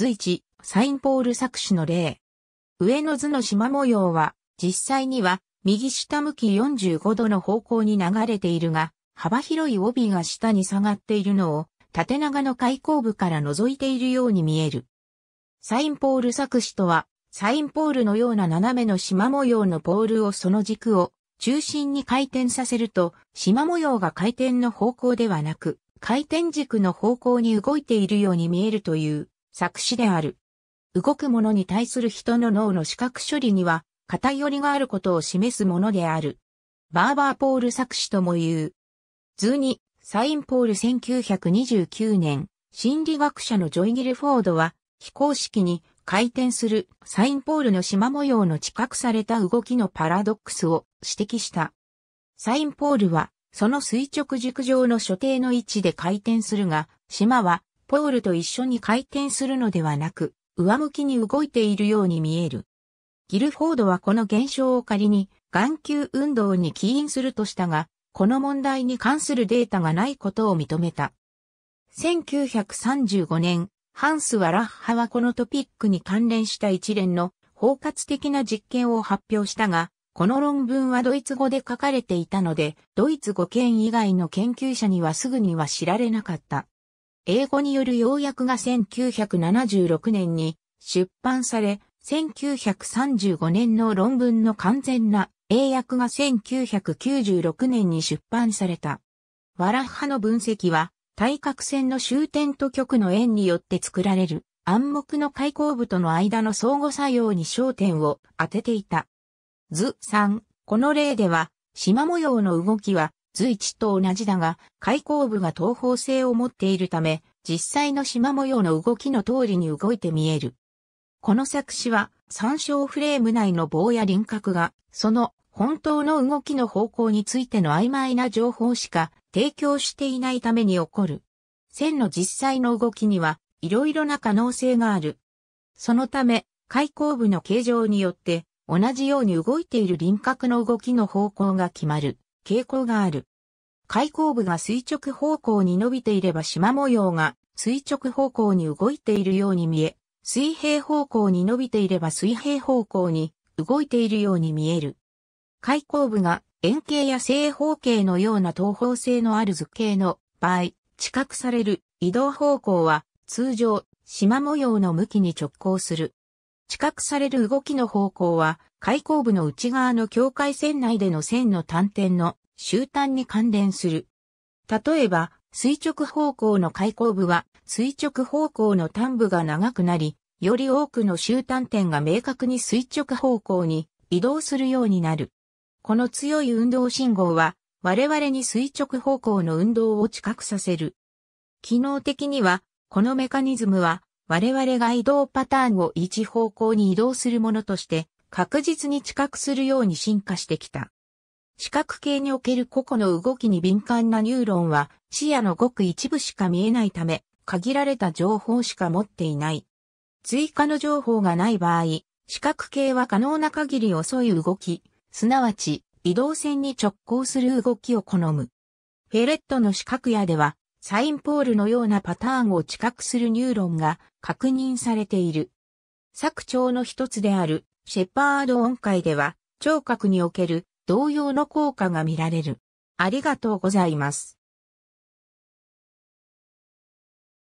随一、サインポール作詞の例。上の図の縞模様は、実際には、右下向き45度の方向に流れているが、幅広い帯が下に下がっているのを、縦長の開口部から覗いているように見える。サインポール作詞とは、サインポールのような斜めの縞模様のポールをその軸を中心に回転させると、縞模様が回転の方向ではなく、回転軸の方向に動いているように見えるという作詞である。動くものに対する人の脳の視覚処理には偏りがあることを示すものである。バーバーポール作詞とも言う。図に、サインポール1929年、心理学者のジョイ・ギルフォードは、非公式に回転するサインポールの縞模様の知覚された動きのパラドックスを指摘した。サインポールは、その垂直軸上の所定の位置で回転するが、島はポールと一緒に回転するのではなく、上向きに動いているように見える。ギルフォードはこの現象を仮に眼球運動に起因するとしたが、この問題に関するデータがないことを認めた。1935年、ハンス・ワラッハはこのトピックに関連した一連の包括的な実験を発表したが、この論文はドイツ語で書かれていたので、ドイツ語圏以外の研究者にはすぐには知られなかった。英語による要約が1976年に出版され、1935年の論文の完全な英訳が1996年に出版された。わらっはの分析は、対角線の終点と極の円によって作られる暗黙の開口部との間の相互作用に焦点を当てていた。図3、この例では、縞模様の動きは随一と同じだが、開口部が東方性を持っているため、実際の縞模様の動きの通りに動いて見える。この作詞は、参照フレーム内の棒や輪郭が、その本当の動きの方向についての曖昧な情報しか提供していないために起こる。線の実際の動きには、いろいろな可能性がある。そのため、開口部の形状によって、同じように動いている輪郭の動きの方向が決まる傾向がある。開口部が垂直方向に伸びていれば縞模様が垂直方向に動いているように見え、水平方向に伸びていれば水平方向に動いているように見える。開口部が円形や正方形のような等方性のある図形の場合、知覚される移動方向は通常、縞模様の向きに直行する。知覚される動きの方向は、開口部の内側の境界線内での線の端点の終端に関連する。例えば、垂直方向の開口部は、垂直方向の端部が長くなり、より多くの終端点が明確に垂直方向に移動するようになる。この強い運動信号は、我々に垂直方向の運動を知覚させる。機能的には、このメカニズムは、我々が移動パターンを一方向に移動するものとして、確実に知覚するように進化してきた。視覚系における個々の動きに敏感なニューロンは視野のごく一部しか見えないため、限られた情報しか持っていない。追加の情報がない場合、視覚系は可能な限り遅い動き、すなわち移動線に直行する動きを好む。フェレットの視覚野では、サインポールのようなパターンを知覚するニューロンが確認されている。作長の一つであるシェパード音階では、聴覚における同様の効果が見られる。ありがとうございます。